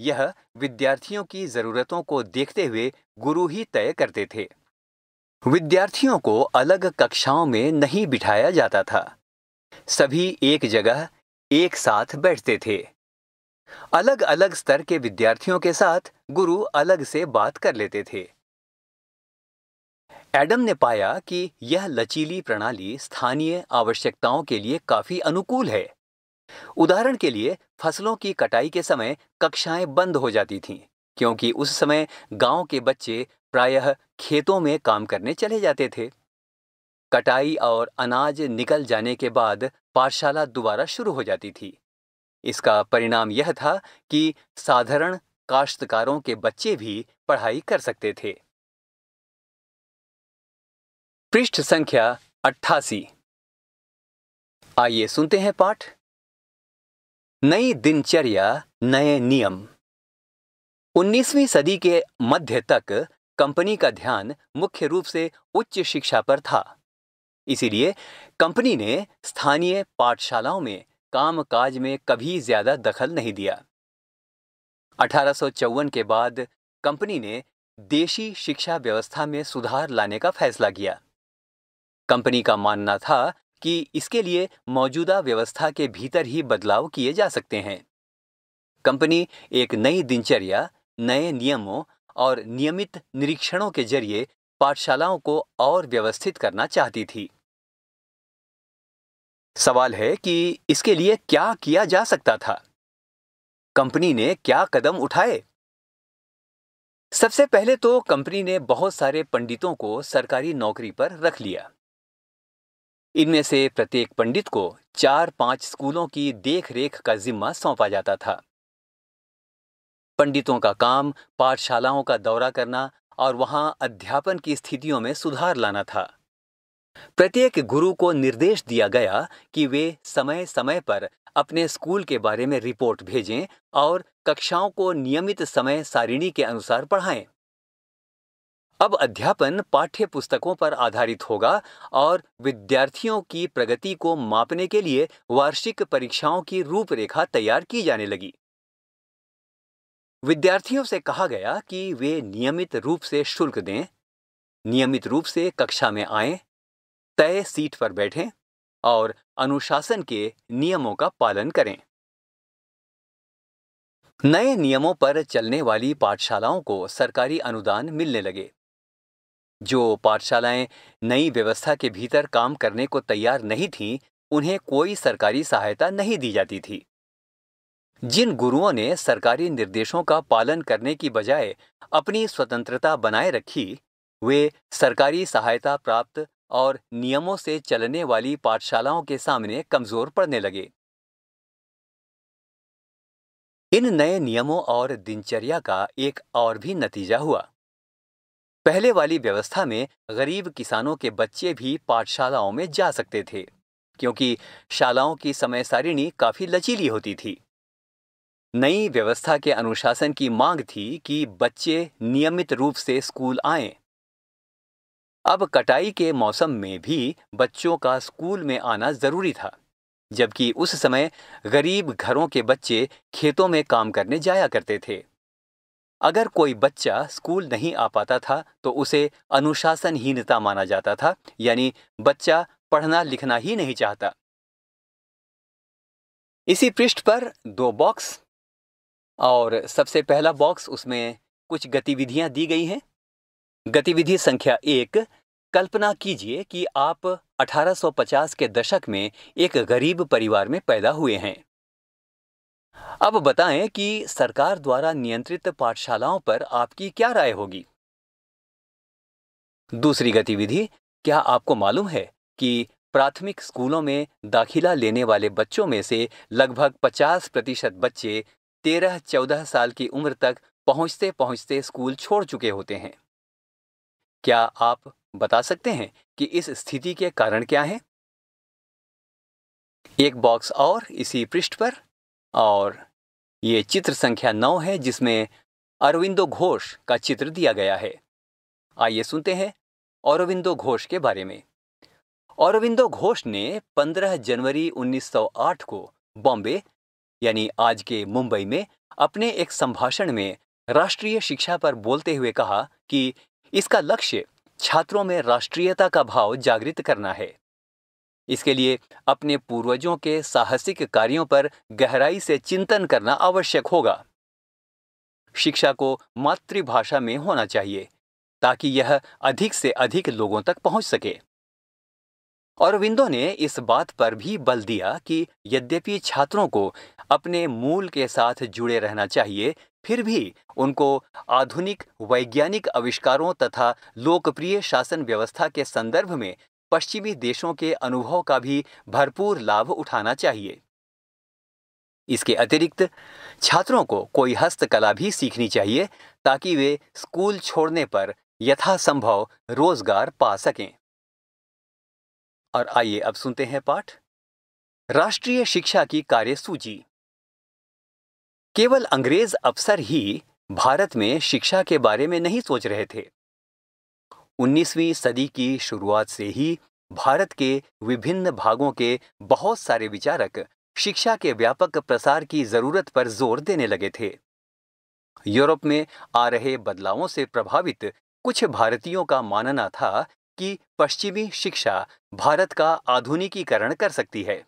यह विद्यार्थियों की जरूरतों को देखते हुए गुरु ही तय करते थे विद्यार्थियों को अलग कक्षाओं में नहीं बिठाया जाता था सभी एक जगह एक साथ बैठते थे अलग अलग स्तर के विद्यार्थियों के साथ गुरु अलग से बात कर लेते थे एडम ने पाया कि यह लचीली प्रणाली स्थानीय आवश्यकताओं के लिए काफी अनुकूल है उदाहरण के लिए फसलों की कटाई के समय कक्षाएं बंद हो जाती थीं क्योंकि उस समय गांव के बच्चे प्रायः खेतों में काम करने चले जाते थे कटाई और अनाज निकल जाने के बाद पाठशाला दोबारा शुरू हो जाती थी इसका परिणाम यह था कि साधारण काश्तकारों के बच्चे भी पढ़ाई कर सकते थे पृष्ठ संख्या अट्ठासी आइए सुनते हैं पाठ नई दिनचर्या नए नियम 19वीं सदी के मध्य तक कंपनी का ध्यान मुख्य रूप से उच्च शिक्षा पर था इसीलिए कंपनी ने स्थानीय पाठशालाओं में कामकाज में कभी ज्यादा दखल नहीं दिया अठारह के बाद कंपनी ने देशी शिक्षा व्यवस्था में सुधार लाने का फैसला किया कंपनी का मानना था कि इसके लिए मौजूदा व्यवस्था के भीतर ही बदलाव किए जा सकते हैं कंपनी एक नई दिनचर्या नए नियमों और नियमित निरीक्षणों के जरिए पाठशालाओं को और व्यवस्थित करना चाहती थी सवाल है कि इसके लिए क्या किया जा सकता था कंपनी ने क्या कदम उठाए सबसे पहले तो कंपनी ने बहुत सारे पंडितों को सरकारी नौकरी पर रख लिया इनमें से प्रत्येक पंडित को चार पांच स्कूलों की देखरेख का जिम्मा सौंपा जाता था पंडितों का काम पाठशालाओं का दौरा करना और वहां अध्यापन की स्थितियों में सुधार लाना था प्रत्येक गुरु को निर्देश दिया गया कि वे समय समय पर अपने स्कूल के बारे में रिपोर्ट भेजें और कक्षाओं को नियमित समय सारिणी के अनुसार पढ़ाएं अब अध्यापन पाठ्य पुस्तकों पर आधारित होगा और विद्यार्थियों की प्रगति को मापने के लिए वार्षिक परीक्षाओं की रूपरेखा तैयार की जाने लगी विद्यार्थियों से कहा गया कि वे नियमित रूप से शुल्क दें नियमित रूप से कक्षा में आए तय सीट पर बैठें और अनुशासन के नियमों का पालन करें नए नियमों पर चलने वाली पाठशालाओं को सरकारी अनुदान मिलने लगे जो पाठशालाएं नई व्यवस्था के भीतर काम करने को तैयार नहीं थीं, उन्हें कोई सरकारी सहायता नहीं दी जाती थी जिन गुरुओं ने सरकारी निर्देशों का पालन करने की बजाय अपनी स्वतंत्रता बनाए रखी वे सरकारी सहायता प्राप्त और नियमों से चलने वाली पाठशालाओं के सामने कमजोर पड़ने लगे इन नए नियमों और दिनचर्या का एक और भी नतीजा हुआ पहले वाली व्यवस्था में गरीब किसानों के बच्चे भी पाठशालाओं में जा सकते थे क्योंकि शालाओं की समय सारिणी काफी लचीली होती थी नई व्यवस्था के अनुशासन की मांग थी कि बच्चे नियमित रूप से स्कूल आएं। अब कटाई के मौसम में भी बच्चों का स्कूल में आना जरूरी था जबकि उस समय गरीब घरों के बच्चे खेतों में काम करने जाया करते थे अगर कोई बच्चा स्कूल नहीं आ पाता था तो उसे अनुशासनहीनता माना जाता था यानी बच्चा पढ़ना लिखना ही नहीं चाहता इसी पृष्ठ पर दो बॉक्स और सबसे पहला बॉक्स उसमें कुछ गतिविधियां दी गई हैं गतिविधि संख्या एक कल्पना कीजिए कि आप 1850 के दशक में एक गरीब परिवार में पैदा हुए हैं अब बताएं कि सरकार द्वारा नियंत्रित पाठशालाओं पर आपकी क्या राय होगी दूसरी गतिविधि क्या आपको मालूम है कि प्राथमिक स्कूलों में दाखिला लेने वाले बच्चों में से लगभग 50 प्रतिशत बच्चे 13-14 साल की उम्र तक पहुंचते पहुंचते स्कूल छोड़ चुके होते हैं क्या आप बता सकते हैं कि इस स्थिति के कारण क्या है एक बॉक्स और इसी पृष्ठ पर और ये चित्र संख्या नौ है जिसमें अरविंदो घोष का चित्र दिया गया है आइए सुनते हैं अरविंदो घोष के बारे में अरविंदो घोष ने 15 जनवरी 1908 को बॉम्बे यानी आज के मुंबई में अपने एक संभाषण में राष्ट्रीय शिक्षा पर बोलते हुए कहा कि इसका लक्ष्य छात्रों में राष्ट्रीयता का भाव जागृत करना है इसके लिए अपने पूर्वजों के साहसिक कार्यों पर गहराई से चिंतन करना आवश्यक होगा शिक्षा को मातृभाषा में होना चाहिए ताकि यह अधिक से अधिक लोगों तक पहुंच सके विंदो ने इस बात पर भी बल दिया कि यद्यपि छात्रों को अपने मूल के साथ जुड़े रहना चाहिए फिर भी उनको आधुनिक वैज्ञानिक आविष्कारों तथा लोकप्रिय शासन व्यवस्था के संदर्भ में पश्चिमी देशों के अनुभव का भी भरपूर लाभ उठाना चाहिए इसके अतिरिक्त छात्रों को कोई हस्तकला भी सीखनी चाहिए ताकि वे स्कूल छोड़ने पर यथासंभव रोजगार पा सकें और आइए अब सुनते हैं पाठ राष्ट्रीय शिक्षा की कार्यसूची केवल अंग्रेज अफसर ही भारत में शिक्षा के बारे में नहीं सोच रहे थे 19वीं सदी की शुरुआत से ही भारत के विभिन्न भागों के बहुत सारे विचारक शिक्षा के व्यापक प्रसार की जरूरत पर जोर देने लगे थे यूरोप में आ रहे बदलावों से प्रभावित कुछ भारतीयों का मानना था कि पश्चिमी शिक्षा भारत का आधुनिकीकरण कर सकती है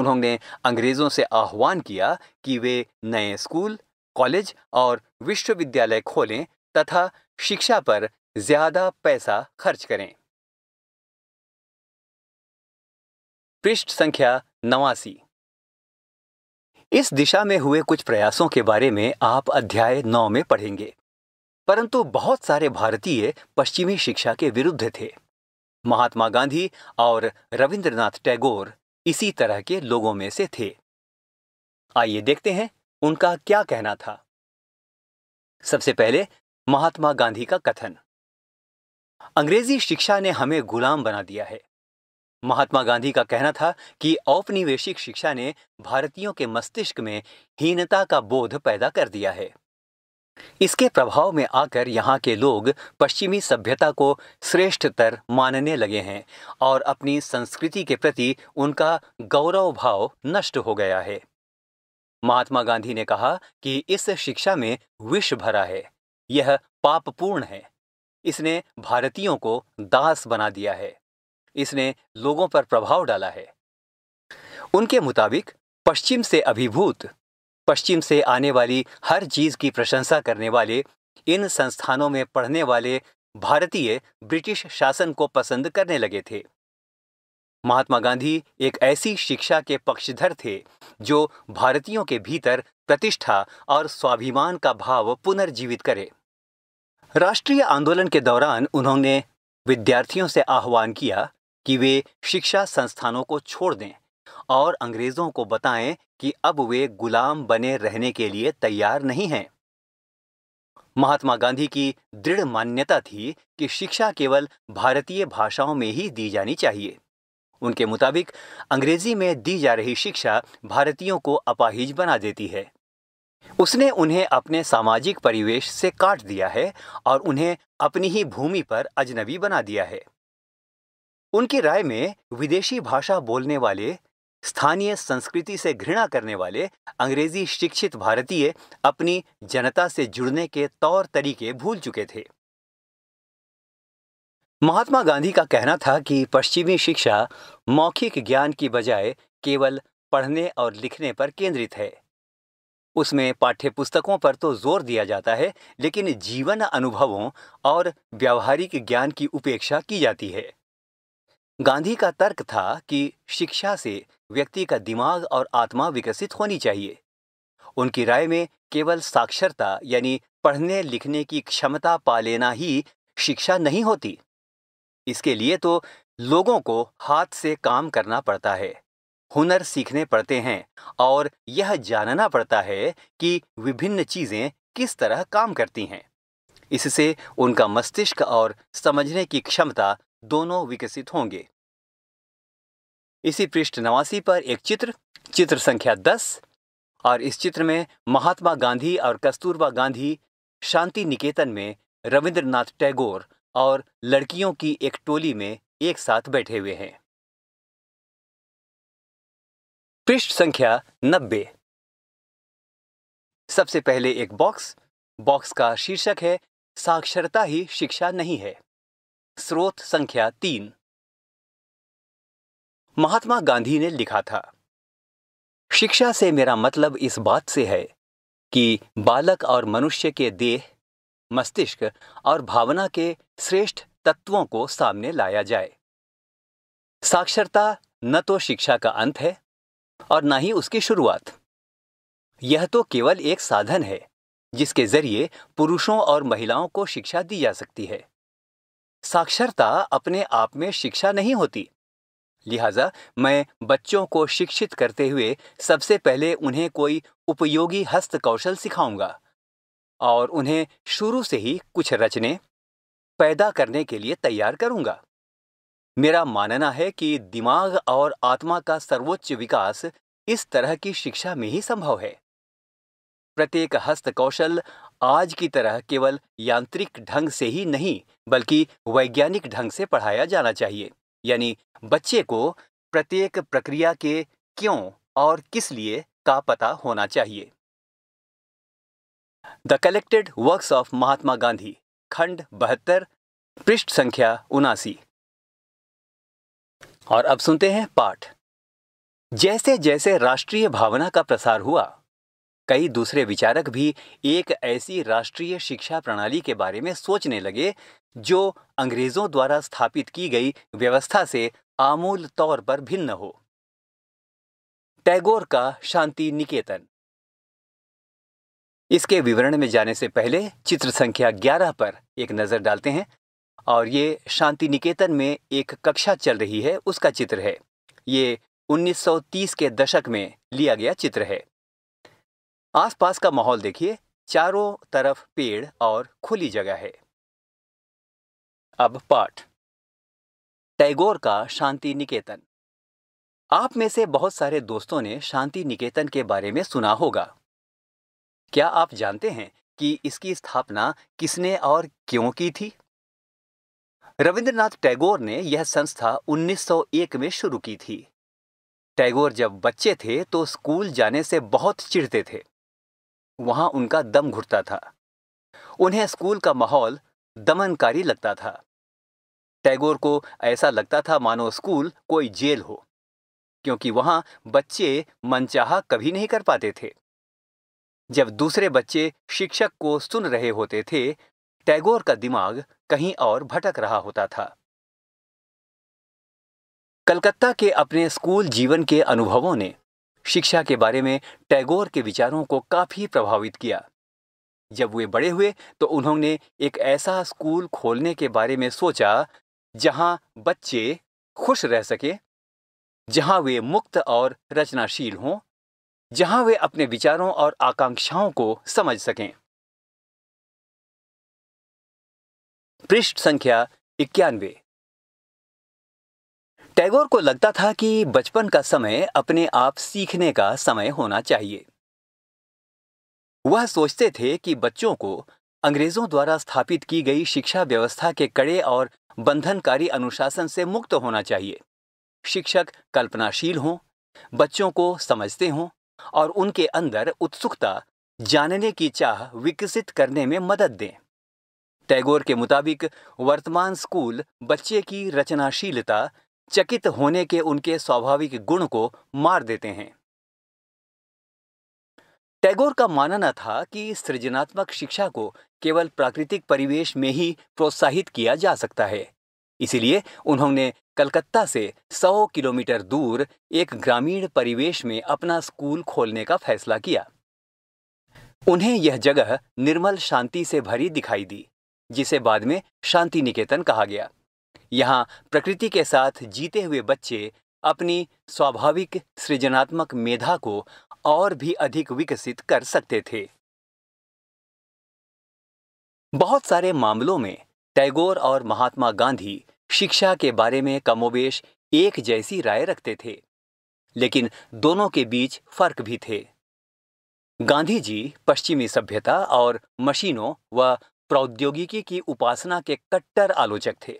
उन्होंने अंग्रेजों से आह्वान किया कि वे नए स्कूल कॉलेज और विश्वविद्यालय खोलें तथा शिक्षा पर ज्यादा पैसा खर्च करें पृष्ठ संख्या नवासी इस दिशा में हुए कुछ प्रयासों के बारे में आप अध्याय नौ में पढ़ेंगे परंतु बहुत सारे भारतीय पश्चिमी शिक्षा के विरुद्ध थे महात्मा गांधी और रविंद्रनाथ टैगोर इसी तरह के लोगों में से थे आइए देखते हैं उनका क्या कहना था सबसे पहले महात्मा गांधी का कथन अंग्रेजी शिक्षा ने हमें गुलाम बना दिया है महात्मा गांधी का कहना था कि औपनिवेशिक शिक्षा ने भारतीयों के मस्तिष्क में हीनता का बोध पैदा कर दिया है इसके प्रभाव में आकर यहाँ के लोग पश्चिमी सभ्यता को श्रेष्ठतर मानने लगे हैं और अपनी संस्कृति के प्रति उनका गौरव भाव नष्ट हो गया है महात्मा गांधी ने कहा कि इस शिक्षा में विष भरा है यह पापपूर्ण है इसने भारतीयों को दास बना दिया है इसने लोगों पर प्रभाव डाला है उनके मुताबिक पश्चिम से अभिभूत पश्चिम से आने वाली हर चीज की प्रशंसा करने वाले इन संस्थानों में पढ़ने वाले भारतीय ब्रिटिश शासन को पसंद करने लगे थे महात्मा गांधी एक ऐसी शिक्षा के पक्षधर थे जो भारतीयों के भीतर प्रतिष्ठा और स्वाभिमान का भाव पुनर्जीवित करे राष्ट्रीय आंदोलन के दौरान उन्होंने विद्यार्थियों से आह्वान किया कि वे शिक्षा संस्थानों को छोड़ दें और अंग्रेजों को बताएं कि अब वे गुलाम बने रहने के लिए तैयार नहीं हैं महात्मा गांधी की दृढ़ मान्यता थी कि शिक्षा केवल भारतीय भाषाओं में ही दी जानी चाहिए उनके मुताबिक अंग्रेजी में दी जा रही शिक्षा भारतीयों को अपाहिज बना देती है उसने उन्हें अपने सामाजिक परिवेश से काट दिया है और उन्हें अपनी ही भूमि पर अजनबी बना दिया है उनकी राय में विदेशी भाषा बोलने वाले स्थानीय संस्कृति से घृणा करने वाले अंग्रेजी शिक्षित भारतीय अपनी जनता से जुड़ने के तौर तरीके भूल चुके थे महात्मा गांधी का कहना था कि पश्चिमी शिक्षा मौखिक ज्ञान की बजाय केवल पढ़ने और लिखने पर केंद्रित है उसमें पाठ्य पुस्तकों पर तो जोर दिया जाता है लेकिन जीवन अनुभवों और व्यावहारिक ज्ञान की उपेक्षा की जाती है गांधी का तर्क था कि शिक्षा से व्यक्ति का दिमाग और आत्मा विकसित होनी चाहिए उनकी राय में केवल साक्षरता यानी पढ़ने लिखने की क्षमता पा लेना ही शिक्षा नहीं होती इसके लिए तो लोगों को हाथ से काम करना पड़ता है हुनर सीखने पड़ते हैं और यह जानना पड़ता है कि विभिन्न चीज़ें किस तरह काम करती हैं इससे उनका मस्तिष्क और समझने की क्षमता दोनों विकसित होंगे इसी पृष्ठ नवासी पर एक चित्र चित्र संख्या दस और इस चित्र में महात्मा गांधी और कस्तूरबा गांधी शांति निकेतन में रविंद्रनाथ टैगोर और लड़कियों की एक टोली में एक साथ बैठे हुए हैं पृष्ठ संख्या नब्बे सबसे पहले एक बॉक्स बॉक्स का शीर्षक है साक्षरता ही शिक्षा नहीं है स्रोत संख्या तीन महात्मा गांधी ने लिखा था शिक्षा से मेरा मतलब इस बात से है कि बालक और मनुष्य के देह मस्तिष्क और भावना के श्रेष्ठ तत्वों को सामने लाया जाए साक्षरता न तो शिक्षा का अंत है और ना ही उसकी शुरुआत यह तो केवल एक साधन है जिसके जरिए पुरुषों और महिलाओं को शिक्षा दी जा सकती है साक्षरता अपने आप में शिक्षा नहीं होती लिहाजा मैं बच्चों को शिक्षित करते हुए सबसे पहले उन्हें कोई उपयोगी हस्त कौशल सिखाऊंगा और उन्हें शुरू से ही कुछ रचने पैदा करने के लिए तैयार करूंगा मेरा मानना है कि दिमाग और आत्मा का सर्वोच्च विकास इस तरह की शिक्षा में ही संभव है प्रत्येक हस्तकौशल आज की तरह केवल यांत्रिक ढंग से ही नहीं बल्कि वैज्ञानिक ढंग से पढ़ाया जाना चाहिए यानी बच्चे को प्रत्येक प्रक्रिया के क्यों और किस लिए का पता होना चाहिए the collected works of Mahatma Gandhi खंड बहत्तर पृष्ठ संख्या उनासी और अब सुनते हैं पाठ जैसे जैसे राष्ट्रीय भावना का प्रसार हुआ कई दूसरे विचारक भी एक ऐसी राष्ट्रीय शिक्षा प्रणाली के बारे में सोचने लगे जो अंग्रेजों द्वारा स्थापित की गई व्यवस्था से आमूल तौर पर भिन्न हो टैगोर का शांति निकेतन इसके विवरण में जाने से पहले चित्र संख्या 11 पर एक नजर डालते हैं और ये शांति निकेतन में एक कक्षा चल रही है उसका चित्र है ये 1930 के दशक में लिया गया चित्र है आसपास का माहौल देखिए चारों तरफ पेड़ और खुली जगह है अब पाठ टैगोर का शांति निकेतन आप में से बहुत सारे दोस्तों ने शांति निकेतन के बारे में सुना होगा क्या आप जानते हैं कि इसकी स्थापना किसने और क्यों की थी रविंद्रनाथ टैगोर ने यह संस्था 1901 में शुरू की थी टैगोर जब बच्चे थे तो स्कूल जाने से बहुत चिढ़ते थे वहां उनका दम घुटता था उन्हें स्कूल का माहौल दमनकारी लगता था टैगोर को ऐसा लगता था मानो स्कूल कोई जेल हो क्योंकि वहां बच्चे मनचाहा कभी नहीं कर पाते थे जब दूसरे बच्चे शिक्षक को सुन रहे होते थे टैगोर का दिमाग कहीं और भटक रहा होता था कलकत्ता के अपने स्कूल जीवन के अनुभवों ने शिक्षा के बारे में टैगोर के विचारों को काफी प्रभावित किया जब वे बड़े हुए तो उन्होंने एक ऐसा स्कूल खोलने के बारे में सोचा जहां बच्चे खुश रह सके जहां वे मुक्त और रचनाशील हों जहां वे अपने विचारों और आकांक्षाओं को समझ सकें पृष्ठ संख्या इक्यानवे टैगोर को लगता था कि बचपन का समय अपने आप सीखने का समय होना चाहिए वह सोचते थे कि बच्चों को अंग्रेजों द्वारा स्थापित की गई शिक्षा व्यवस्था के कड़े और बंधनकारी अनुशासन से मुक्त होना चाहिए शिक्षक कल्पनाशील हों बच्चों को समझते हों और उनके अंदर उत्सुकता जानने की चाह विकसित करने में मदद दें टैगोर के मुताबिक वर्तमान स्कूल बच्चे की रचनाशीलता चकित होने के उनके स्वाभाविक गुण को मार देते हैं टैगोर का मानना था कि सृजनात्मक शिक्षा को केवल प्राकृतिक परिवेश में ही प्रोत्साहित किया जा सकता है इसीलिए उन्होंने कलकत्ता से 100 किलोमीटर दूर एक ग्रामीण परिवेश में अपना स्कूल खोलने का फैसला किया उन्हें यह जगह निर्मल शांति से भरी दिखाई दी जिसे बाद में शांति निकेतन कहा गया यहाँ प्रकृति के साथ जीते हुए बच्चे अपनी स्वाभाविक सृजनात्मक मेधा को और भी अधिक विकसित कर सकते थे बहुत सारे मामलों में टैगोर और महात्मा गांधी शिक्षा के बारे में कमोबेश एक जैसी राय रखते थे लेकिन दोनों के बीच फर्क भी थे गांधी जी पश्चिमी सभ्यता और मशीनों व प्रौद्योगिकी की उपासना के कट्टर आलोचक थे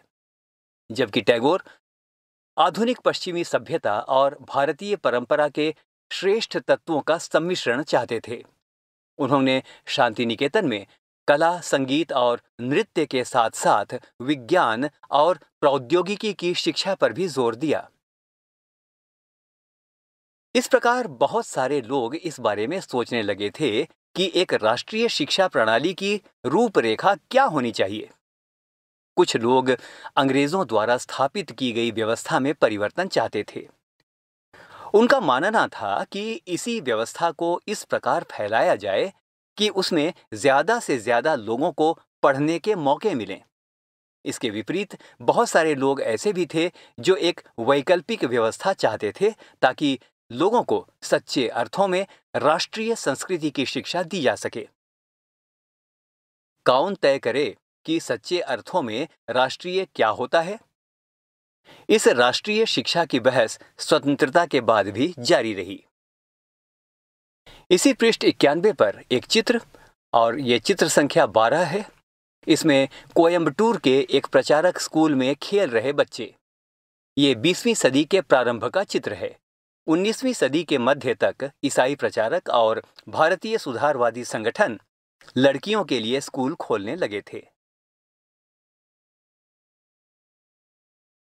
जबकि टैगोर आधुनिक पश्चिमी सभ्यता और भारतीय परंपरा के श्रेष्ठ तत्वों का सम्मिश्रण चाहते थे उन्होंने शांति निकेतन में कला संगीत और नृत्य के साथ साथ विज्ञान और प्रौद्योगिकी की शिक्षा पर भी जोर दिया इस प्रकार बहुत सारे लोग इस बारे में सोचने लगे थे कि एक राष्ट्रीय शिक्षा प्रणाली की रूपरेखा क्या होनी चाहिए कुछ लोग अंग्रेजों द्वारा स्थापित की गई व्यवस्था में परिवर्तन चाहते थे उनका मानना था कि इसी व्यवस्था को इस प्रकार फैलाया जाए कि उसमें ज्यादा से ज्यादा लोगों को पढ़ने के मौके मिलें इसके विपरीत बहुत सारे लोग ऐसे भी थे जो एक वैकल्पिक व्यवस्था चाहते थे ताकि लोगों को सच्चे अर्थों में राष्ट्रीय संस्कृति की शिक्षा दी जा सके कौन तय करे कि सच्चे अर्थों में राष्ट्रीय क्या होता है इस राष्ट्रीय शिक्षा की बहस स्वतंत्रता के बाद भी जारी रही इसी पृष्ठ इक्यानवे पर एक चित्र और ये चित्र संख्या बारह है इसमें कोयम्बटूर के एक प्रचारक स्कूल में खेल रहे बच्चे ये बीसवीं सदी के प्रारंभ का चित्र है 19वीं सदी के मध्य तक ईसाई प्रचारक और भारतीय सुधारवादी संगठन लड़कियों के लिए स्कूल खोलने लगे थे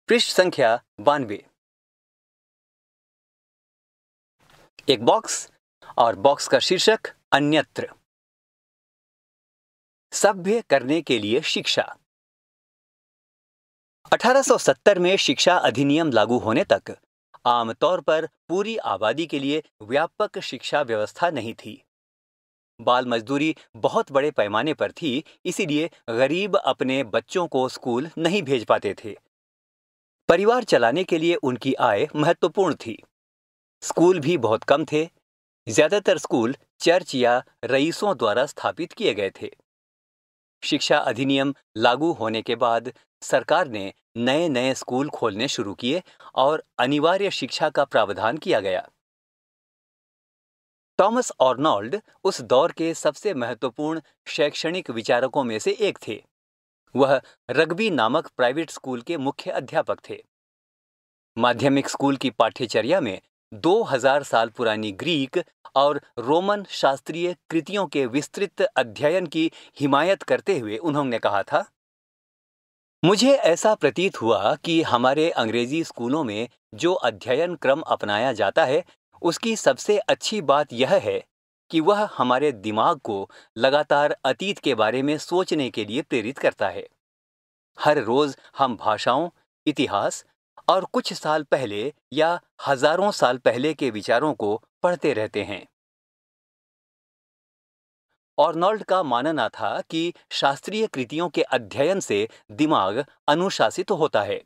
पृष्ठ संख्या बानवे एक बॉक्स और बॉक्स का शीर्षक अन्यत्र सभ्य करने के लिए शिक्षा 1870 में शिक्षा अधिनियम लागू होने तक आमतौर पर पूरी आबादी के लिए व्यापक शिक्षा व्यवस्था नहीं थी बाल मजदूरी बहुत बड़े पैमाने पर थी इसीलिए गरीब अपने बच्चों को स्कूल नहीं भेज पाते थे परिवार चलाने के लिए उनकी आय महत्वपूर्ण थी स्कूल भी बहुत कम थे ज्यादातर स्कूल चर्च या रईसों द्वारा स्थापित किए गए थे शिक्षा अधिनियम लागू होने के बाद सरकार ने नए नए स्कूल खोलने शुरू किए और अनिवार्य शिक्षा का प्रावधान किया गया टॉमस ऑर्नॉल्ड उस दौर के सबसे महत्वपूर्ण शैक्षणिक विचारकों में से एक थे वह रग्बी नामक प्राइवेट स्कूल के मुख्य अध्यापक थे माध्यमिक स्कूल की पाठ्यचर्या में 2000 साल पुरानी ग्रीक और रोमन शास्त्रीय कृतियों के विस्तृत अध्ययन की हिमायत करते हुए उन्होंने कहा था मुझे ऐसा प्रतीत हुआ कि हमारे अंग्रेजी स्कूलों में जो अध्ययन क्रम अपनाया जाता है उसकी सबसे अच्छी बात यह है कि वह हमारे दिमाग को लगातार अतीत के बारे में सोचने के लिए प्रेरित करता है हर रोज हम भाषाओं इतिहास और कुछ साल पहले या हजारों साल पहले के विचारों को पढ़ते रहते हैं ऑर्नोल्ड का मानना था कि शास्त्रीय कृतियों के अध्ययन से दिमाग अनुशासित तो होता है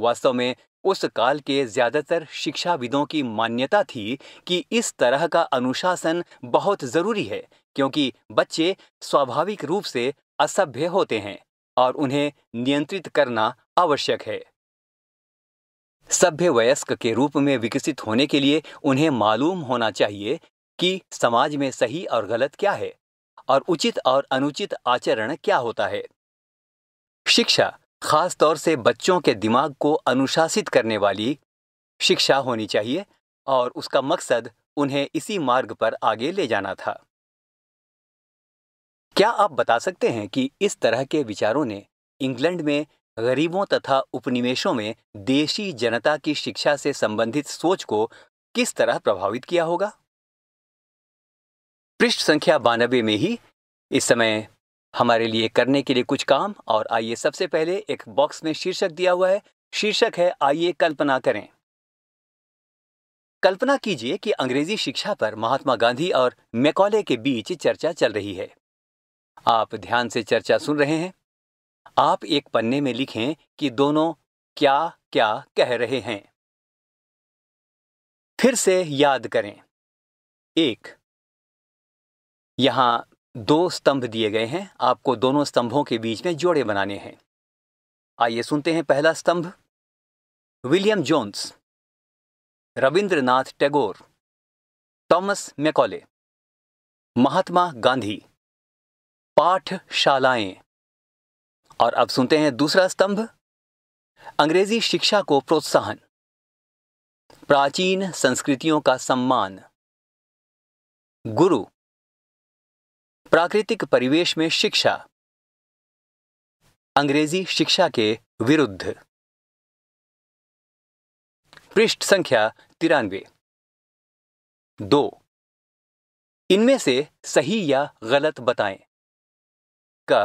वास्तव में उस काल के ज्यादातर शिक्षाविदों की मान्यता थी कि इस तरह का अनुशासन बहुत जरूरी है क्योंकि बच्चे स्वाभाविक रूप से असभ्य होते हैं और उन्हें नियंत्रित करना आवश्यक है सभ्य वयस्क के रूप में विकसित होने के लिए उन्हें मालूम होना चाहिए कि समाज में सही और गलत क्या है और उचित और अनुचित आचरण क्या होता है शिक्षा खास तौर से बच्चों के दिमाग को अनुशासित करने वाली शिक्षा होनी चाहिए और उसका मकसद उन्हें इसी मार्ग पर आगे ले जाना था क्या आप बता सकते हैं कि इस तरह के विचारों ने इंग्लैंड में गरीबों तथा उपनिवेशों में देशी जनता की शिक्षा से संबंधित सोच को किस तरह प्रभावित किया होगा पृष्ठ संख्या बानबे में ही इस समय हमारे लिए करने के लिए कुछ काम और आइए सबसे पहले एक बॉक्स में शीर्षक दिया हुआ है शीर्षक है आइए कल्पना करें कल्पना कीजिए कि अंग्रेजी शिक्षा पर महात्मा गांधी और मैकॉले के बीच चर्चा चल रही है आप ध्यान से चर्चा सुन रहे हैं आप एक पन्ने में लिखें कि दोनों क्या क्या कह रहे हैं फिर से याद करें एक यहां दो स्तंभ दिए गए हैं आपको दोनों स्तंभों के बीच में जोड़े बनाने हैं आइए सुनते हैं पहला स्तंभ William Jones Rabindranath Tagore Thomas Macaulay Mahatma Gandhi पाठशालाएं और अब सुनते हैं दूसरा स्तंभ अंग्रेजी शिक्षा को प्रोत्साहन प्राचीन संस्कृतियों का सम्मान गुरु प्राकृतिक परिवेश में शिक्षा अंग्रेजी शिक्षा के विरुद्ध पृष्ठ संख्या तिरानवे दो इनमें से सही या गलत बताएं का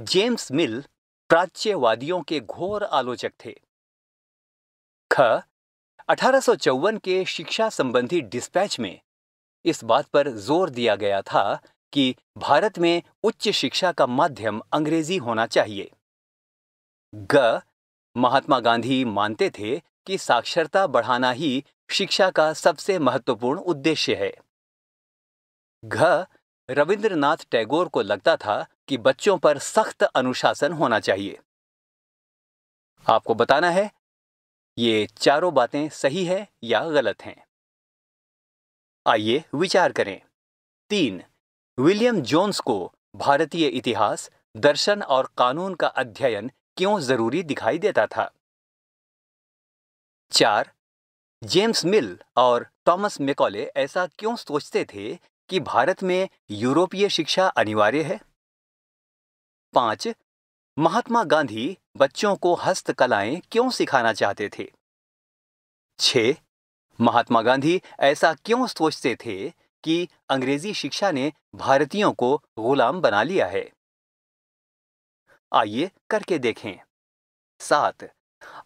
जेम्स मिल प्राच्यवादियों के घोर आलोचक थे ख अठारह के शिक्षा संबंधी डिस्पैच में इस बात पर जोर दिया गया था कि भारत में उच्च शिक्षा का माध्यम अंग्रेजी होना चाहिए ग महात्मा गांधी मानते थे कि साक्षरता बढ़ाना ही शिक्षा का सबसे महत्वपूर्ण उद्देश्य है घ रविंद्रनाथ टैगोर को लगता था कि बच्चों पर सख्त अनुशासन होना चाहिए आपको बताना है ये चारों बातें सही है या गलत हैं आइए विचार करें तीन विलियम जोन्स को भारतीय इतिहास दर्शन और कानून का अध्ययन क्यों जरूरी दिखाई देता था चार जेम्स मिल और थॉमस मेकॉले ऐसा क्यों सोचते थे कि भारत में यूरोपीय शिक्षा अनिवार्य है पांच महात्मा गांधी बच्चों को हस्तकलाएं क्यों सिखाना चाहते थे छ महात्मा गांधी ऐसा क्यों सोचते थे कि अंग्रेजी शिक्षा ने भारतीयों को गुलाम बना लिया है आइए करके देखें सात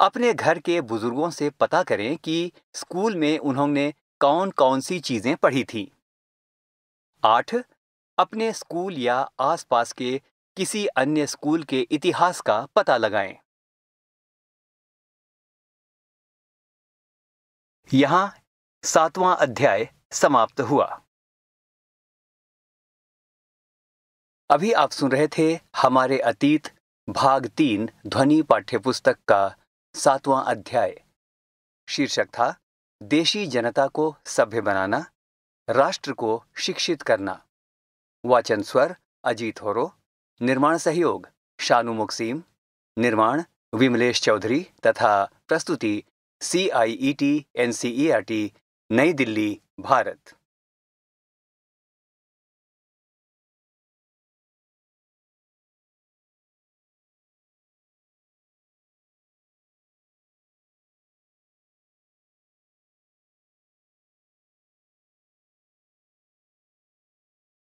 अपने घर के बुजुर्गों से पता करें कि स्कूल में उन्होंने कौन कौन सी चीजें पढ़ी थीं आठ अपने स्कूल या आसपास के किसी अन्य स्कूल के इतिहास का पता लगाएं। यहां सातवां अध्याय समाप्त हुआ अभी आप सुन रहे थे हमारे अतीत भाग तीन ध्वनि पाठ्यपुस्तक का सातवां अध्याय शीर्षक था देशी जनता को सभ्य बनाना राष्ट्र को शिक्षित करना वाचन स्वर अजीत होरो निर्माण सहयोग शानु मुक्सीम निर्माण विमलेश चौधरी तथा प्रस्तुति C I E T N C E R T New Delhi Bharat